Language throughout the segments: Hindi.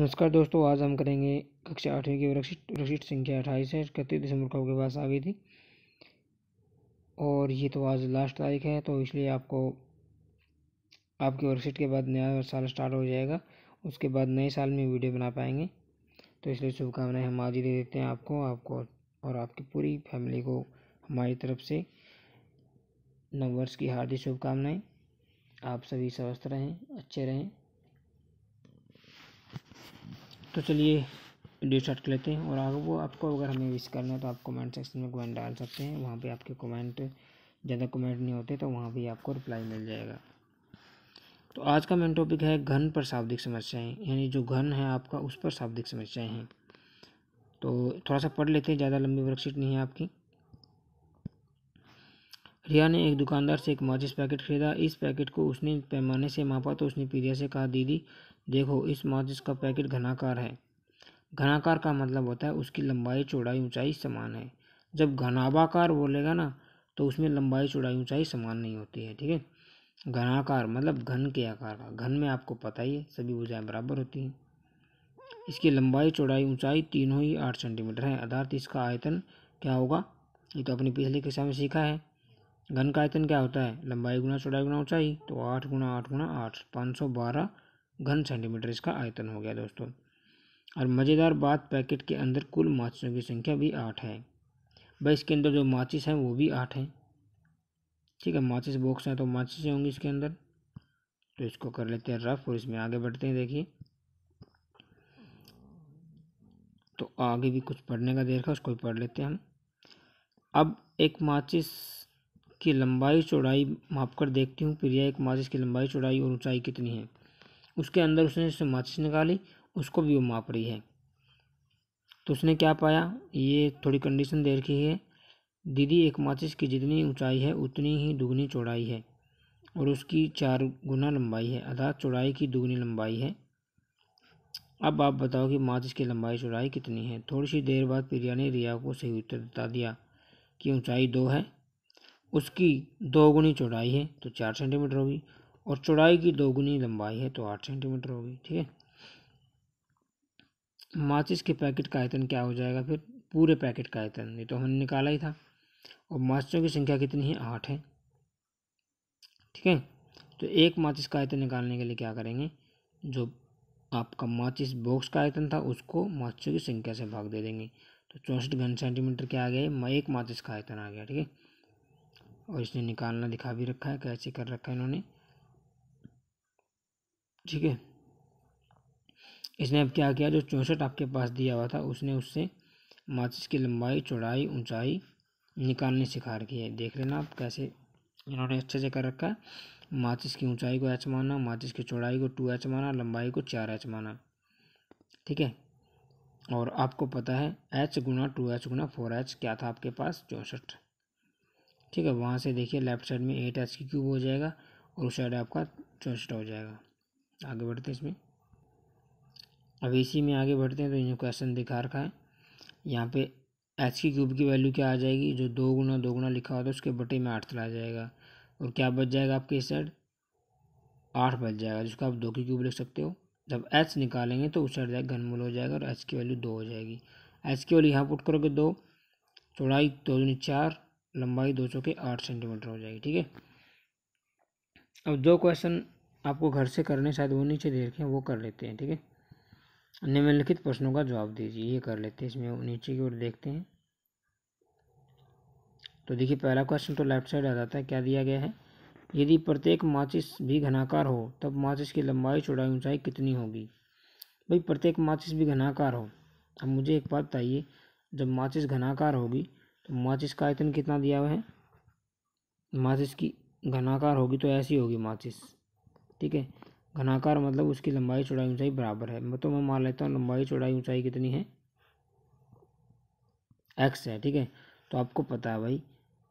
नमस्कार दोस्तों आज हम करेंगे कक्षा आठवीं की वर्कशीट वर्कशीट संख्या अट्ठाईस है इकतीस दिसंबर को आपके पास आ गई थी और ये तो आज लास्ट तारीख है तो इसलिए आपको आपकी वर्कशीट के बाद नया साल स्टार्ट हो जाएगा उसके बाद नए साल में वीडियो बना पाएंगे तो इसलिए शुभकामनाएं हम आज ही दे देते हैं आपको आपको और आपकी पूरी फैमिली को हमारी तरफ से नववर्ष की हार्दिक शुभकामनाएँ आप सभी स्वस्थ रहें अच्छे रहें तो चलिए वीडियो स्टार्ट कर लेते हैं और अगर वो आपको अगर हमें विश करना है तो आप कमेंट सेक्शन में कमेंट डाल सकते हैं वहाँ पे आपके कमेंट ज़्यादा कमेंट नहीं होते तो वहाँ भी आपको रिप्लाई मिल जाएगा तो आज का मेन टॉपिक है घन पर शाब्दिक समस्याएँ यानी जो घन है आपका उस पर शाब्दिक समस्याएँ हैं तो थोड़ा सा पढ़ लेते हैं ज़्यादा लंबी वर्कशीट नहीं है आपकी रिया ने एक दुकानदार से एक माचिस पैकेट खरीदा इस पैकेट को उसने पैमाने से मापा तो उसने पीरिया से कहा दीदी देखो इस माचिस का पैकेट घनाकार है घनाकार का मतलब होता है उसकी लंबाई चौड़ाई ऊंचाई समान है जब घनाबाकार बोलेगा ना तो उसमें लंबाई चौड़ाई ऊंचाई समान नहीं होती है ठीक है घनाकार मतलब घन के आकार का घन में आपको पता ही है सभी ऊर्जाएँ बराबर होती हैं इसकी लंबाई चौड़ाई ऊंचाई तीनों ही आठ सेंटीमीटर है अर्थात इसका आयतन क्या होगा ये तो अपनी पिछली कक्षा में सीखा है घन का आयतन क्या होता है लंबाई गुना चौड़ाई गुना ऊंचाई तो आठ गुना आठ गुना आठ पाँच सौ बारह घन सेंटीमीटर इसका आयतन हो गया दोस्तों और मज़ेदार बात पैकेट के अंदर कुल माचिसों की संख्या भी आठ है भाई इसके अंदर जो माचिस हैं वो भी आठ हैं ठीक है माचिस बॉक्स हैं तो माचिसें होंगी इसके अंदर तो इसको कर लेते हैं रफ और इसमें आगे बढ़ते हैं देखिए तो आगे भी कुछ पढ़ने का देखा उसको भी पढ़ लेते हैं हम अब एक माचिस की लंबाई चौड़ाई माप कर देखती हूँ प्रिया एक माचिस की लंबाई चौड़ाई और ऊंचाई कितनी है उसके अंदर उसने से माचिस निकाली उसको भी वो माप रही है तो उसने क्या पाया ये थोड़ी कंडीशन दे रखी है दीदी एक माचिस की जितनी ऊंचाई है उतनी ही दुगनी चौड़ाई है और उसकी चार गुना लंबाई है अर्थात चौड़ाई की दुगनी लंबाई है अब आप बताओ कि माचिस की लंबाई चौड़ाई कितनी है थोड़ी सी देर बाद प्रिया ने रिया को सही उत्तर बता दिया कि ऊंचाई दो है उसकी दो गुनी चौड़ाई है तो चार सेंटीमीटर होगी और चौड़ाई की दोगुनी लंबाई है तो आठ सेंटीमीटर होगी ठीक है माचिस के पैकेट का आयतन क्या हो जाएगा फिर पूरे पैकेट का आयतन ये तो हमने निकाला ही था और माचिसों की संख्या कितनी है आठ है ठीक है तो एक माचिस का आयतन निकालने के लिए क्या करेंगे जो आपका माचिस बॉक्स का आयतन था उसको माचिसों की संख्या से भाग दे देंगे तो चौंसठ घन सेंटीमीटर क्या आ गया एक माचिस का आयतन आ गया ठीक है और इसने निकालना दिखा भी रखा है कैसे कर रखा है इन्होंने ठीक है इसने अब क्या किया जो चौंसठ आपके पास दिया हुआ था उसने उससे माचिस की लंबाई चौड़ाई ऊंचाई निकालने से रखी है देख लेना आप कैसे इन्होंने अच्छे से कर रखा है माचिस की ऊंचाई को एच माना माचिस की चौड़ाई को टू एच माना लंबाई को चार एच माना ठीक है और आपको पता है एच गुना टू एच गुना फोर एच क्या था आपके पास चौंसठ ठीक है वहाँ से देखिए लेफ्ट साइड में एट एच की क्यूब हो जाएगा और उस साइड आपका चौंसठ हो जाएगा आगे बढ़ते हैं इसमें अब इसी में आगे बढ़ते हैं तो इन्हें क्वेश्चन दिखा रखा है यहाँ पे एच की क्यूब की वैल्यू क्या आ जाएगी जो दो गुना दो गुना लिखा हुआ था उसके बटे में आठ चला जाएगा और क्या बच जाएगा आपके इस साइड आठ बच जाएगा जिसको आप दो की क्यूब लिख सकते हो जब एच निकालेंगे तो उस साइड जाएगा घनमूल हो जाएगा और एच की वैल्यू दो हो जाएगी एच की वैल्यू यहाँ पुट करोगे दो चौड़ाई दो दूनी चार लंबाई दो सौ के आठ सेंटीमीटर हो जाएगी ठीक है अब दो क्वेश्चन आपको घर से करने शायद वो नीचे दे रखे हैं वो कर लेते हैं ठीक है निम्नलिखित प्रश्नों का जवाब दीजिए ये कर लेते हैं इसमें नीचे की ओर देखते हैं तो देखिए पहला क्वेश्चन तो लेफ्ट साइड आ जाता है क्या दिया गया है यदि प्रत्येक माचिस भी घनाकार हो तब माचिस की लंबाई चौड़ाई ऊंचाई कितनी होगी भाई प्रत्येक माचिस भी घनाकार हो अब मुझे एक बात बताइए जब माचिस घनाकार होगी तो माचिस का आयतन कितना दिया हुआ है माचिस की घनाकार होगी तो ऐसी होगी माचिस ठीक है घनाकार मतलब उसकी लंबाई चौड़ाई ऊंचाई बराबर है मैं तो मैं मान लेता हूँ लंबाई चौड़ाई ऊंचाई कितनी है एक्स है ठीक है तो आपको पता है भाई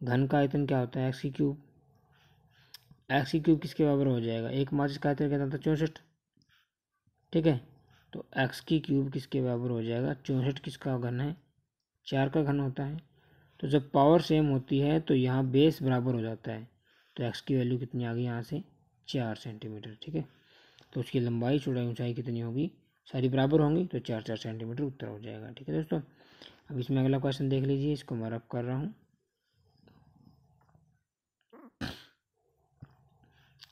घन का आयतन क्या होता है एक्स की क्यूब एक्स की क्यूब किसके बराबर हो जाएगा एक माचिस का आयतन होता था चौंसठ ठीक है तो एक्स की क्यूब किसके बराबर हो जाएगा चौंसठ किसका घन है चार का घन होता है तो जब पावर सेम होती है तो यहाँ बेस बराबर हो जाता है तो एक्स की वैल्यू कितनी आ गई यहाँ से चार सेंटीमीटर ठीक है तो उसकी लंबाई चौड़ाई ऊंचाई कितनी होगी सारी बराबर होंगी तो चार चार सेंटीमीटर उत्तर हो जाएगा ठीक है दोस्तों अब इसमें अगला क्वेश्चन देख लीजिए इसको मैं रफ कर रहा हूँ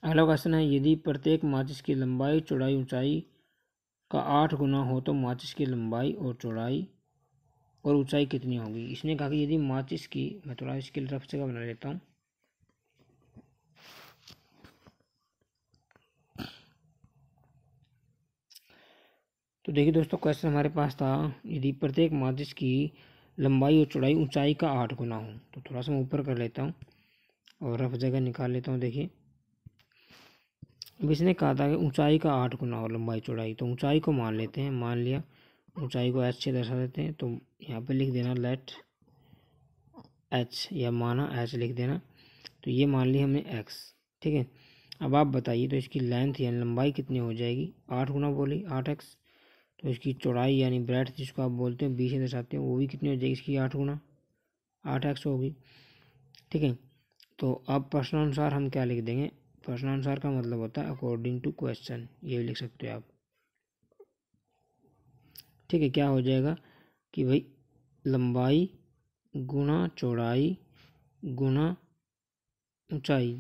अगला क्वेश्चन है यदि प्रत्येक माचिस की लंबाई चौड़ाई ऊंचाई का आठ गुना हो तो माचिस की लंबाई और चौड़ाई और ऊंचाई कितनी होगी इसने कहा कि यदि माचिस की मैं थोड़ा इसके रफ जगह बना लेता हूँ तो देखिए दोस्तों क्वेश्चन हमारे पास था यदि प्रत्येक माचिस की लंबाई और चौड़ाई ऊंचाई का आठ गुना हो तो थोड़ा सा मैं ऊपर कर लेता हूँ और रफ जगह निकाल लेता हूँ देखिए अब इसने कहा था कि ऊंचाई का आठ गुना हो लंबाई चौड़ाई तो ऊंचाई को मान लेते हैं मान लिया ऊंचाई को एच से दर्शा देते हैं तो यहाँ पे लिख देना लेट एच या माना एच लिख देना तो ये मान लिया हमने एक्स ठीक है अब आप बताइए तो इसकी लेंथ या लंबाई कितनी हो जाएगी आठ गुना बोली आठ एक्स तो इसकी चौड़ाई यानी ब्रेड जिसको आप बोलते हैं बीस दर्शाते हैं वो भी कितनी हो जाएगी इसकी आठ गुना आठ एक्स होगी ठीक है तो अब प्रश्नानुसार हम क्या लिख देंगे प्रश्नानुसार का मतलब होता है अकॉर्डिंग टू क्वेश्चन ये लिख सकते हो आप ठीक है क्या हो जाएगा कि भाई लंबाई गुना चौड़ाई गुना ऊंचाई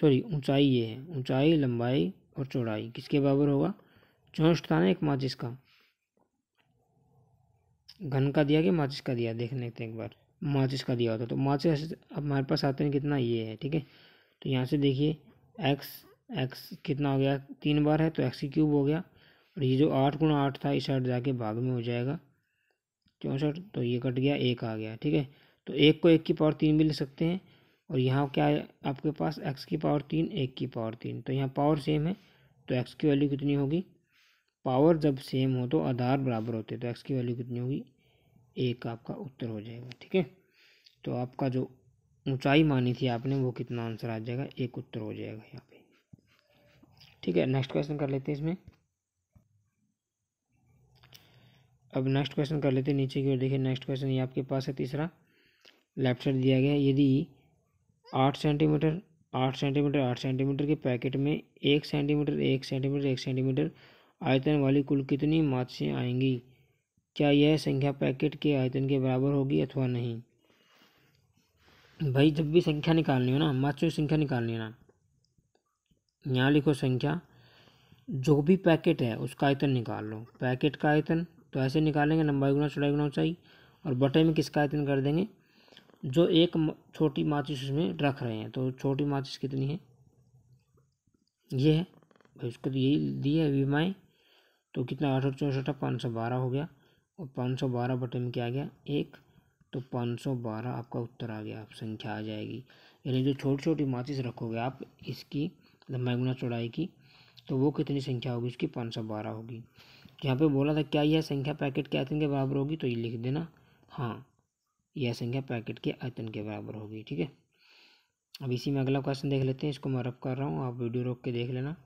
सॉरी ऊंचाई ये है ऊंचाई लंबाई और चौड़ाई किसके बराबर होगा चौंसठ था ना एक माचिस का घन का दिया कि माचिस का दिया देख लेते एक बार माचिस का दिया होता तो माचिस अब हमारे पास आते हैं कितना ये है ठीक है तो यहाँ से देखिए एक्स एक्स कितना हो गया तीन बार है तो एक्स की क्यूब हो गया और ये जो आठ गुणा आठ था इस साइड जाके भाग में हो जाएगा चौंसठ तो ये कट गया एक आ गया ठीक है तो एक को एक की पावर तीन भी ले सकते हैं और यहाँ क्या है आपके पास एक्स की पावर तीन एक की पावर तीन तो यहाँ पावर सेम है तो एक्स की वैल्यू कितनी होगी पावर जब सेम हो तो आधार बराबर होते हैं तो एक्स की वैल्यू कितनी होगी एक आपका उत्तर हो जाएगा ठीक है तो आपका जो ऊंचाई मानी थी आपने वो कितना आंसर आ जाएगा एक उत्तर हो जाएगा यहाँ पे ठीक है नेक्स्ट क्वेश्चन कर लेते हैं इसमें अब नेक्स्ट क्वेश्चन कर लेते हैं नीचे की ओर देखिए नेक्स्ट क्वेश्चन ये आपके पास है तीसरा लेफ्ट साइड दिया गया यदि आठ सेंटीमीटर आठ सेंटीमीटर आठ सेंटीमीटर के पैकेट में एक सेंटीमीटर एक सेंटीमीटर एक सेंटीमीटर आयतन वाली कुल कितनी माचिसें आएंगी क्या यह संख्या पैकेट के आयतन के बराबर होगी अथवा नहीं भाई जब भी संख्या निकालनी हो ना माचिसों की संख्या निकालनी है ना यहाँ लिखो संख्या जो भी पैकेट है उसका आयतन निकाल लो पैकेट का आयतन तो ऐसे निकालेंगे लंबाई गुना चौड़ाई गुना ऊंचाई और बटे में किसका आयतन कर देंगे जो एक छोटी माचिस उसमें रख रहे हैं तो छोटी माचिस कितनी है ये है भाई उसको तो यही दी है विमाएँ तो कितना आठ सौ चौंसठ पाँच सौ बारह हो गया और पाँच सौ बारह बटे में क्या आ गया एक तो पाँच सौ बारह आपका उत्तर आ गया आप संख्या आ जाएगी यानी जो छोटी छोटी माचिस रखोगे आप इसकी लंबाई मतलब गुना चौड़ाई की तो वो कितनी संख्या होगी उसकी पाँच सौ बारह होगी यहाँ पे बोला था क्या यह संख्या पैकेट के आयतन के बराबर होगी तो ये लिख देना हाँ यह संख्या पैकेट के आयतन के बराबर होगी ठीक है अब इसी में अगला क्वेश्चन देख लेते हैं इसको मैं रब कर रहा हूँ आप वीडियो रोक के देख लेना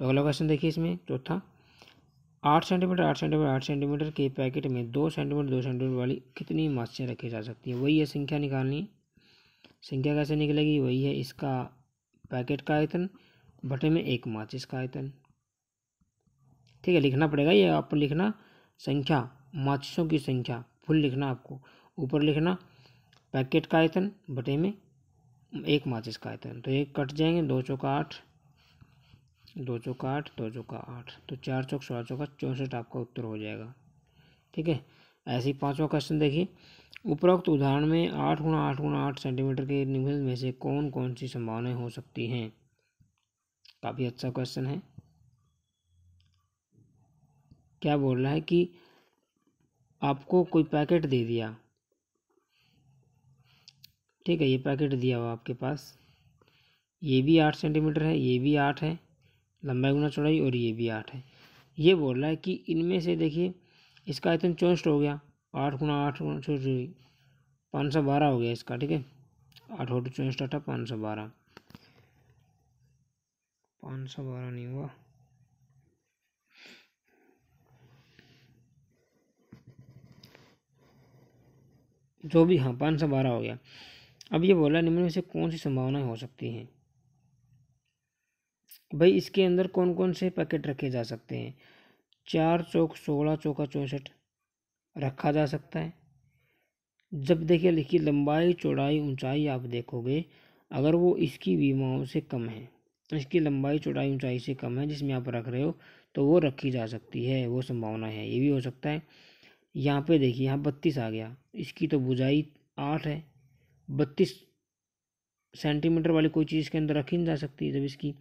तो अगला क्वेश्चन देखिए इसमें चौथा आठ सेंटीमीटर आठ सेंटीमीटर आठ सेंटीमीटर के पैकेट में दो सेंटीमीटर दो सेंटीमीटर वाली कितनी माछियाँ रखी जा सकती हैं वही है संख्या निकालनी संख्या कैसे निकलेगी वही है इसका पैकेट का आयतन बटे में एक माचिस का आयतन ठीक है लिखना पड़ेगा ये आप लिखना संख्या माचिसों की संख्या फुल लिखना आपको ऊपर लिखना पैकेट का आयतन बटे में एक माचिस का आयतन तो ये कट जाएंगे दो चौका आठ दो चौका आठ दो चौका आठ तो चार चौक सोलह चौका चौंसठ आपका उत्तर हो जाएगा ठीक है ऐसे ही पाँचवा क्वेश्चन देखिए उपरोक्त उदाहरण में आठ गुणा आठ गुणा आठ सेंटीमीटर के निम्न में से कौन कौन सी संभावनाएं हो सकती हैं काफ़ी अच्छा क्वेश्चन है क्या बोल रहा है कि आपको कोई पैकेट दे दिया ठीक है ये पैकेट दिया हुआ आपके पास ये भी आठ सेंटीमीटर है ये भी आठ है लंबाई गुना चौड़ाई और ये भी आठ है ये बोल रहा है कि इनमें से देखिए इसका आयतन चौंसठ हो गया आठ गुना आठ गुना सॉरी पाँच सौ बारह हो गया इसका ठीक है आठ आठ चौंसठ अठा पाँच सौ बारह पाँच सौ बारह नहीं हुआ जो भी हाँ पाँच सौ बारह हो गया अब ये बोला निम्न में से कौन सी संभावनाएं हो सकती हैं भाई इसके अंदर कौन कौन से पैकेट रखे जा सकते हैं चार चौक सोलह चौका चौंसठ रखा जा सकता है जब देखिए लिखिए लंबाई चौड़ाई ऊंचाई आप देखोगे अगर वो इसकी बीमाओं से कम है इसकी लंबाई चौड़ाई ऊंचाई से कम है जिसमें आप रख रहे हो तो वो रखी जा सकती है वो संभावना है ये भी हो सकता है यहाँ पे देखिए यहाँ बत्तीस आ गया इसकी तो बुझाई आठ है बत्तीस सेंटीमीटर वाली कोई चीज़ के अंदर रखी नहीं जा सकती जब इसकी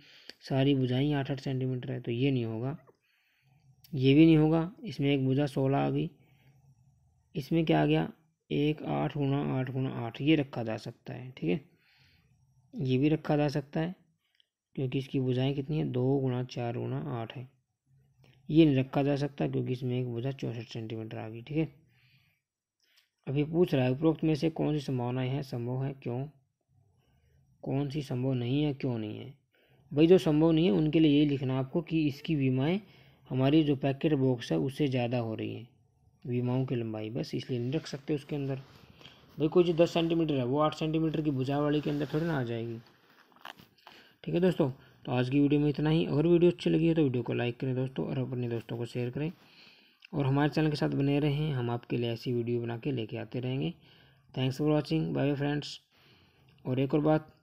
सारी बुझाई आठ आठ सेंटीमीटर है तो ये नहीं होगा ये भी नहीं होगा इसमें एक बुझा सोलह आ गई इसमें क्या आ गया एक आठ गुना आठ गुना आठ ये रखा जा सकता है ठीक है ये भी रखा जा सकता है क्योंकि इसकी बुझाएँ कितनी है दो गुना चार गुना आठ है ये नहीं रखा जा सकता क्योंकि इसमें एक बुझा चौंसठ सेंटीमीटर आ गई ठीक है अभी पूछ रहा है उपरोक्त में से कौन सी संभावनाएँ हैं संभव है क्यों कौन सी संभव नहीं है क्यों नहीं है भाई जो संभव नहीं है उनके लिए यही लिखना आपको कि इसकी बीमाएँ हमारी जो पैकेट बॉक्स है उससे ज़्यादा हो रही हैं बीमाओं की लंबाई बस इसलिए नहीं रख सकते उसके अंदर भाई कोई जो दस सेंटीमीटर है वो आठ सेंटीमीटर की भुजा वाली के अंदर थोड़ी ना आ जाएगी ठीक है दोस्तों तो आज की वीडियो में इतना ही अगर वीडियो अच्छी लगी है तो वीडियो को लाइक करें दोस्तों और अपने दोस्तों को शेयर करें और हमारे चैनल के साथ बने रहें हम आपके लिए ऐसी वीडियो बना के लेके आते रहेंगे thanks for watching bye bye friends और एक और बात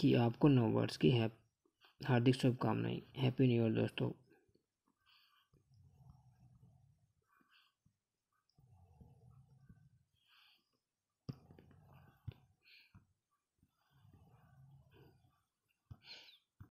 कि आपको नव वर्ष की हार्दिक शुभकामनाएं हैप्पी न्यू ईयर दोस्तों